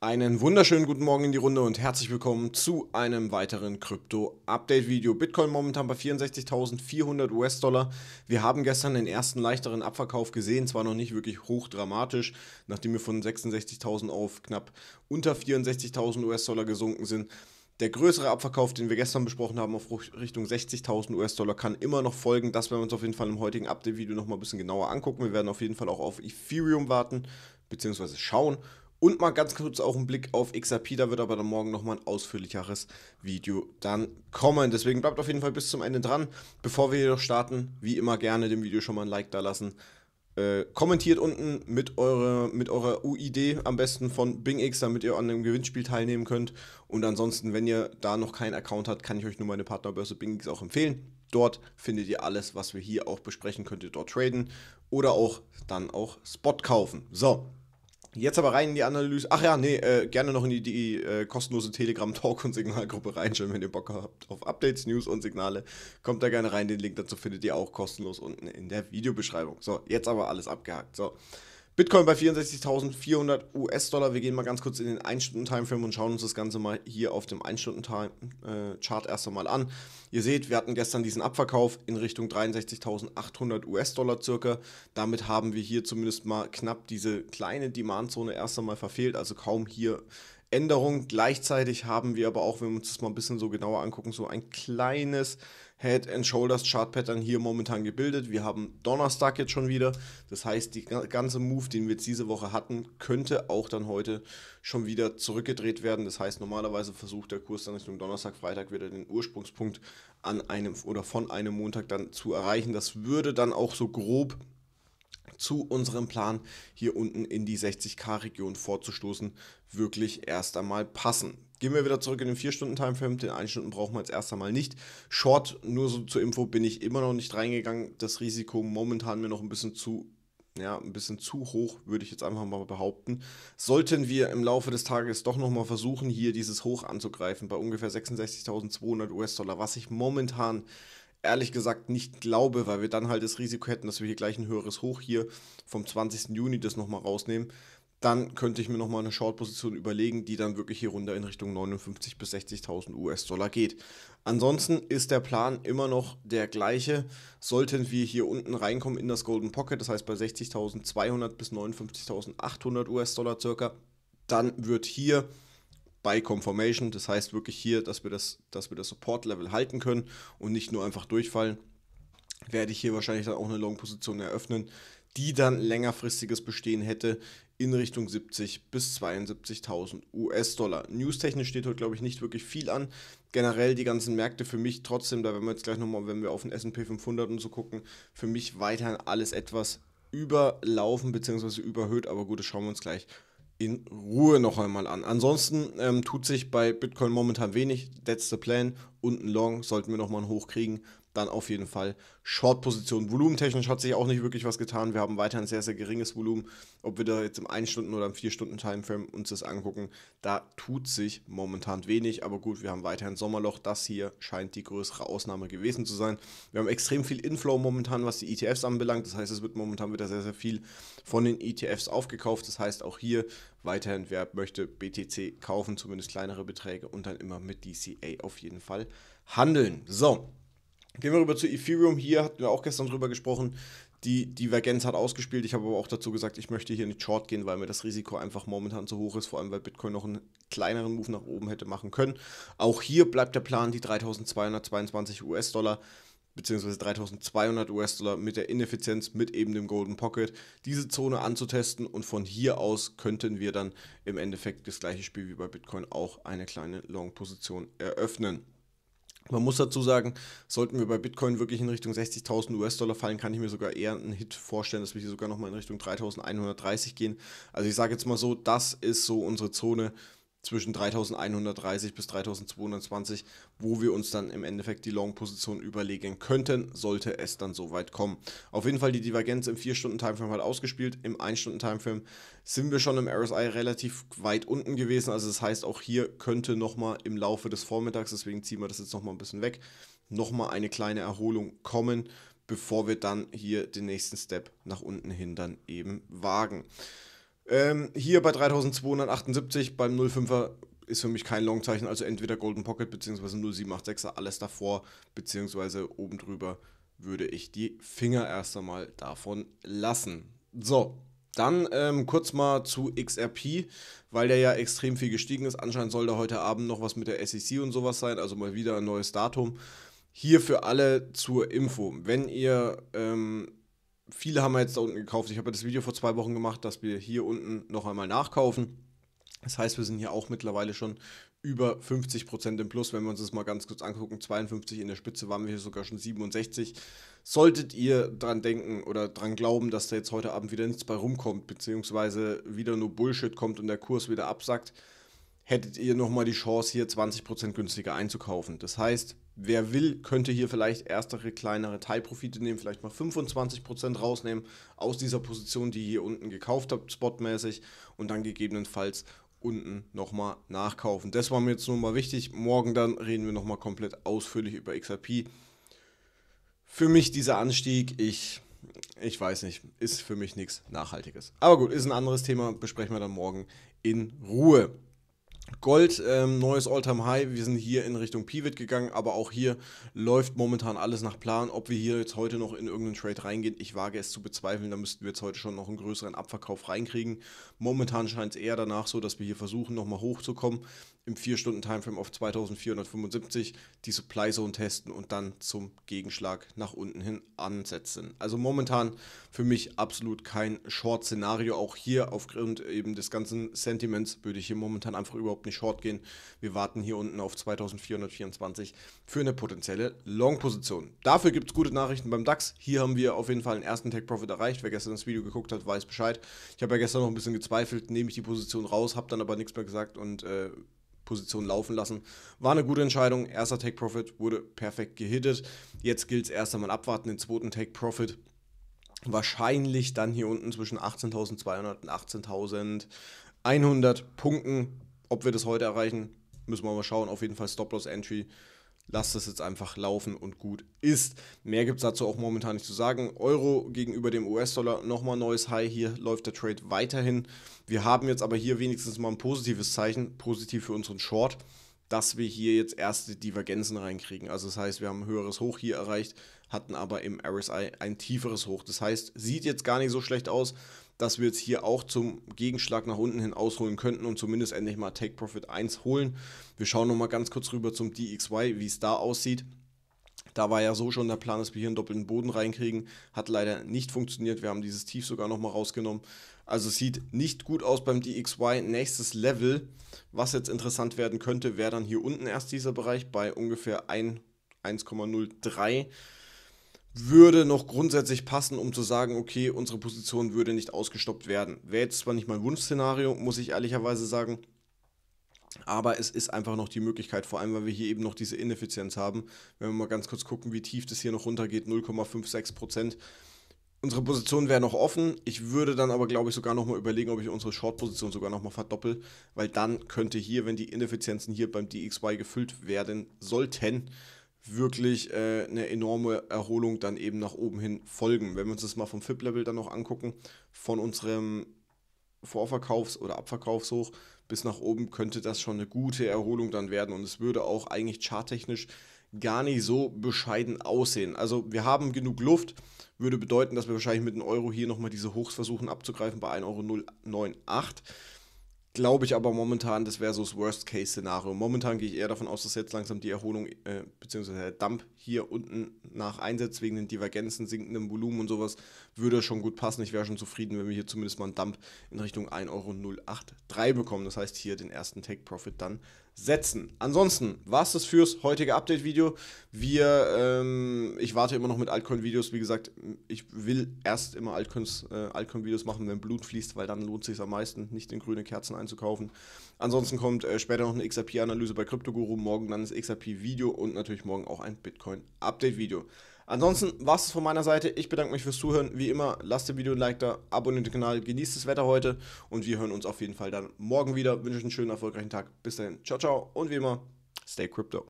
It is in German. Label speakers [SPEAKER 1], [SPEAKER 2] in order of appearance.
[SPEAKER 1] Einen wunderschönen guten Morgen in die Runde und herzlich willkommen zu einem weiteren Krypto-Update-Video. Bitcoin momentan bei 64.400 US-Dollar. Wir haben gestern den ersten leichteren Abverkauf gesehen, zwar noch nicht wirklich hochdramatisch, nachdem wir von 66.000 auf knapp unter 64.000 US-Dollar gesunken sind. Der größere Abverkauf, den wir gestern besprochen haben, auf Richtung 60.000 US-Dollar, kann immer noch folgen. Das werden wir uns auf jeden Fall im heutigen Update-Video nochmal ein bisschen genauer angucken. Wir werden auf jeden Fall auch auf Ethereum warten, beziehungsweise schauen und mal ganz kurz auch einen Blick auf XRP, da wird aber dann morgen nochmal ein ausführlicheres Video dann kommen. Deswegen bleibt auf jeden Fall bis zum Ende dran. Bevor wir jedoch starten, wie immer gerne dem Video schon mal ein Like da lassen. Äh, kommentiert unten mit, eure, mit eurer UID am besten von BingX, damit ihr an dem Gewinnspiel teilnehmen könnt. Und ansonsten, wenn ihr da noch keinen Account habt, kann ich euch nur meine Partnerbörse BingX auch empfehlen. Dort findet ihr alles, was wir hier auch besprechen, könnt ihr dort traden oder auch dann auch Spot kaufen. So, Jetzt aber rein in die Analyse. Ach ja, nee, äh, gerne noch in die, die äh, kostenlose Telegram-Talk- und Signalgruppe reinschauen, wenn ihr Bock habt auf Updates, News und Signale. Kommt da gerne rein, den Link dazu findet ihr auch kostenlos unten in der Videobeschreibung. So, jetzt aber alles abgehakt. So. Bitcoin bei 64.400 US-Dollar. Wir gehen mal ganz kurz in den 1-Stunden-Timeframe und schauen uns das Ganze mal hier auf dem 1-Stunden-Chart äh, erst einmal an. Ihr seht, wir hatten gestern diesen Abverkauf in Richtung 63.800 US-Dollar circa. Damit haben wir hier zumindest mal knapp diese kleine Demandzone erst einmal verfehlt, also kaum hier Änderung. Gleichzeitig haben wir aber auch, wenn wir uns das mal ein bisschen so genauer angucken, so ein kleines Head and Shoulders Chart Pattern hier momentan gebildet. Wir haben Donnerstag jetzt schon wieder. Das heißt, die ganze Move, den wir jetzt diese Woche hatten, könnte auch dann heute schon wieder zurückgedreht werden. Das heißt, normalerweise versucht der Kurs dann Richtung Donnerstag, Freitag wieder den Ursprungspunkt an einem oder von einem Montag dann zu erreichen. Das würde dann auch so grob zu unserem Plan, hier unten in die 60k-Region vorzustoßen, wirklich erst einmal passen. Gehen wir wieder zurück in den 4-Stunden-Timeframe. Den 1 Stunden brauchen wir jetzt erst einmal nicht. Short, nur so zur Info, bin ich immer noch nicht reingegangen. Das Risiko momentan mir noch ein bisschen zu ja, ein bisschen zu hoch, würde ich jetzt einfach mal behaupten. Sollten wir im Laufe des Tages doch nochmal versuchen, hier dieses Hoch anzugreifen bei ungefähr 66.200 US-Dollar, was ich momentan ehrlich gesagt nicht glaube, weil wir dann halt das Risiko hätten, dass wir hier gleich ein höheres Hoch hier vom 20. Juni das nochmal rausnehmen, dann könnte ich mir nochmal eine Short-Position überlegen, die dann wirklich hier runter in Richtung 59.000 bis 60.000 US-Dollar geht. Ansonsten ist der Plan immer noch der gleiche. Sollten wir hier unten reinkommen in das Golden Pocket, das heißt bei 60.200 bis 59.800 US-Dollar circa, dann wird hier 2 Conformation. Das heißt wirklich hier, dass wir das, dass wir das Support-Level halten können und nicht nur einfach durchfallen, werde ich hier wahrscheinlich dann auch eine Long-Position eröffnen, die dann längerfristiges Bestehen hätte in Richtung 70 bis 72.000 US-Dollar. News-technisch steht heute, glaube ich, nicht wirklich viel an. Generell die ganzen Märkte für mich trotzdem, da werden wir jetzt gleich nochmal, wenn wir auf den S&P 500 und so gucken, für mich weiterhin alles etwas überlaufen bzw. überhöht, aber gut, das schauen wir uns gleich an in Ruhe noch einmal an. Ansonsten ähm, tut sich bei Bitcoin momentan wenig. That's the plan. Unten Long sollten wir nochmal hochkriegen dann auf jeden Fall Short-Position. Volumentechnisch hat sich auch nicht wirklich was getan. Wir haben weiterhin sehr, sehr geringes Volumen. Ob wir da jetzt im 1-Stunden- oder im 4-Stunden-Timeframe uns das angucken, da tut sich momentan wenig. Aber gut, wir haben weiterhin Sommerloch. Das hier scheint die größere Ausnahme gewesen zu sein. Wir haben extrem viel Inflow momentan, was die ETFs anbelangt. Das heißt, es wird momentan wieder sehr, sehr viel von den ETFs aufgekauft. Das heißt, auch hier weiterhin, wer möchte BTC kaufen, zumindest kleinere Beträge und dann immer mit DCA auf jeden Fall handeln. So, Gehen wir rüber zu Ethereum. Hier hatten wir auch gestern drüber gesprochen. Die Divergenz hat ausgespielt. Ich habe aber auch dazu gesagt, ich möchte hier nicht short gehen, weil mir das Risiko einfach momentan zu hoch ist. Vor allem, weil Bitcoin noch einen kleineren Move nach oben hätte machen können. Auch hier bleibt der Plan, die 3222 US-Dollar bzw. 3200 US-Dollar mit der Ineffizienz, mit eben dem Golden Pocket, diese Zone anzutesten und von hier aus könnten wir dann im Endeffekt das gleiche Spiel wie bei Bitcoin auch eine kleine Long-Position eröffnen. Man muss dazu sagen, sollten wir bei Bitcoin wirklich in Richtung 60.000 US-Dollar fallen, kann ich mir sogar eher einen Hit vorstellen, dass wir hier sogar nochmal in Richtung 3.130 gehen. Also ich sage jetzt mal so, das ist so unsere Zone, zwischen 3130 bis 3220, wo wir uns dann im Endeffekt die Long-Position überlegen könnten, sollte es dann so weit kommen. Auf jeden Fall die Divergenz im 4-Stunden-Timeframe hat ausgespielt. Im 1-Stunden-Timeframe sind wir schon im RSI relativ weit unten gewesen. Also das heißt, auch hier könnte nochmal im Laufe des Vormittags, deswegen ziehen wir das jetzt nochmal ein bisschen weg, nochmal eine kleine Erholung kommen, bevor wir dann hier den nächsten Step nach unten hin dann eben wagen. Ähm, hier bei 3278 beim 05er ist für mich kein Longzeichen, also entweder Golden Pocket bzw. 0786er, alles davor bzw. oben drüber würde ich die Finger erst einmal davon lassen. So, dann ähm, kurz mal zu XRP, weil der ja extrem viel gestiegen ist. Anscheinend soll da heute Abend noch was mit der SEC und sowas sein, also mal wieder ein neues Datum. Hier für alle zur Info. Wenn ihr ähm, viele haben wir jetzt da unten gekauft. Ich habe ja das Video vor zwei Wochen gemacht, dass wir hier unten noch einmal nachkaufen. Das heißt, wir sind hier auch mittlerweile schon über 50% im Plus. Wenn wir uns das mal ganz kurz angucken, 52 in der Spitze waren wir hier sogar schon 67. Solltet ihr dran denken oder dran glauben, dass da jetzt heute Abend wieder nichts bei rumkommt, beziehungsweise wieder nur Bullshit kommt und der Kurs wieder absackt, hättet ihr nochmal die Chance, hier 20% günstiger einzukaufen. Das heißt, wer will, könnte hier vielleicht erstere kleinere Teilprofite nehmen, vielleicht mal 25% rausnehmen aus dieser Position, die ihr hier unten gekauft habt, spotmäßig und dann gegebenenfalls unten nochmal nachkaufen. Das war mir jetzt nur mal wichtig. Morgen dann reden wir nochmal komplett ausführlich über XRP. Für mich dieser Anstieg, ich, ich weiß nicht, ist für mich nichts Nachhaltiges. Aber gut, ist ein anderes Thema, besprechen wir dann morgen in Ruhe. Gold, ähm, neues time high Wir sind hier in Richtung Pivot gegangen, aber auch hier läuft momentan alles nach Plan. Ob wir hier jetzt heute noch in irgendeinen Trade reingehen, ich wage es zu bezweifeln. Da müssten wir jetzt heute schon noch einen größeren Abverkauf reinkriegen. Momentan scheint es eher danach so, dass wir hier versuchen, nochmal hochzukommen. Im 4-Stunden-Timeframe auf 2475 die Supply Zone testen und dann zum Gegenschlag nach unten hin ansetzen. Also momentan für mich absolut kein Short-Szenario. Auch hier aufgrund eben des ganzen Sentiments würde ich hier momentan einfach überhaupt überhaupt nicht short gehen. Wir warten hier unten auf 2424 für eine potenzielle Long-Position. Dafür gibt es gute Nachrichten beim DAX. Hier haben wir auf jeden Fall einen ersten Tech-Profit erreicht. Wer gestern das Video geguckt hat, weiß Bescheid. Ich habe ja gestern noch ein bisschen gezweifelt, nehme ich die Position raus, habe dann aber nichts mehr gesagt und äh, Position laufen lassen. War eine gute Entscheidung. Erster Take Profit wurde perfekt gehittet. Jetzt gilt es erst einmal abwarten, den zweiten Take Profit. Wahrscheinlich dann hier unten zwischen 18.200 und 18.100 Punkten ob wir das heute erreichen, müssen wir mal schauen. Auf jeden Fall Stop-Loss-Entry. Lasst es jetzt einfach laufen und gut ist. Mehr gibt es dazu auch momentan nicht zu sagen. Euro gegenüber dem US-Dollar nochmal neues High. Hier läuft der Trade weiterhin. Wir haben jetzt aber hier wenigstens mal ein positives Zeichen, positiv für unseren Short, dass wir hier jetzt erste Divergenzen reinkriegen. Also das heißt, wir haben ein höheres Hoch hier erreicht, hatten aber im RSI ein tieferes Hoch. Das heißt, sieht jetzt gar nicht so schlecht aus, dass wir jetzt hier auch zum Gegenschlag nach unten hin ausholen könnten und zumindest endlich mal Take Profit 1 holen. Wir schauen nochmal ganz kurz rüber zum DXY, wie es da aussieht. Da war ja so schon der Plan, dass wir hier einen doppelten Boden reinkriegen. Hat leider nicht funktioniert. Wir haben dieses Tief sogar nochmal rausgenommen. Also es sieht nicht gut aus beim DXY. Nächstes Level, was jetzt interessant werden könnte, wäre dann hier unten erst dieser Bereich bei ungefähr 1,03 würde noch grundsätzlich passen, um zu sagen, okay, unsere Position würde nicht ausgestoppt werden. Wäre jetzt zwar nicht mein Wunschszenario, muss ich ehrlicherweise sagen, aber es ist einfach noch die Möglichkeit, vor allem weil wir hier eben noch diese Ineffizienz haben. Wenn wir mal ganz kurz gucken, wie tief das hier noch runtergeht, 0,56 Prozent. Unsere Position wäre noch offen. Ich würde dann aber, glaube ich, sogar nochmal überlegen, ob ich unsere Short-Position sogar nochmal verdoppel, weil dann könnte hier, wenn die Ineffizienzen hier beim DXY gefüllt werden sollten, wirklich äh, eine enorme Erholung dann eben nach oben hin folgen. Wenn wir uns das mal vom FIP-Level dann noch angucken, von unserem Vorverkaufs- oder Abverkaufshoch bis nach oben könnte das schon eine gute Erholung dann werden und es würde auch eigentlich charttechnisch gar nicht so bescheiden aussehen. Also wir haben genug Luft, würde bedeuten, dass wir wahrscheinlich mit einem Euro hier nochmal diese Hochs versuchen abzugreifen bei 1,098 Euro glaube ich aber momentan, das wäre so das Worst-Case-Szenario. Momentan gehe ich eher davon aus, dass jetzt langsam die Erholung äh, bzw. der Dump hier unten nach Einsatz wegen den Divergenzen, sinkendem Volumen und sowas, würde schon gut passen. Ich wäre schon zufrieden, wenn wir hier zumindest mal einen Dump in Richtung 1,083 Euro bekommen. Das heißt, hier den ersten Take-Profit dann setzen. Ansonsten war es das fürs heutige Update-Video. Wir, ähm, ich warte immer noch mit Altcoin-Videos. Wie gesagt, ich will erst immer Altcoins, äh, Altcoin-Videos machen, wenn Blut fließt, weil dann lohnt es sich am meisten, nicht in grüne Kerzen einzukaufen. Ansonsten kommt äh, später noch eine XRP-Analyse bei CryptoGuru, morgen dann das XRP-Video und natürlich morgen auch ein Bitcoin-Update-Video. Ansonsten war es von meiner Seite. Ich bedanke mich fürs Zuhören. Wie immer, lasst dem Video ein Like da, abonniert den Kanal, genießt das Wetter heute und wir hören uns auf jeden Fall dann morgen wieder. Wünsche euch einen schönen, erfolgreichen Tag. Bis dahin, ciao, ciao und wie immer, stay crypto.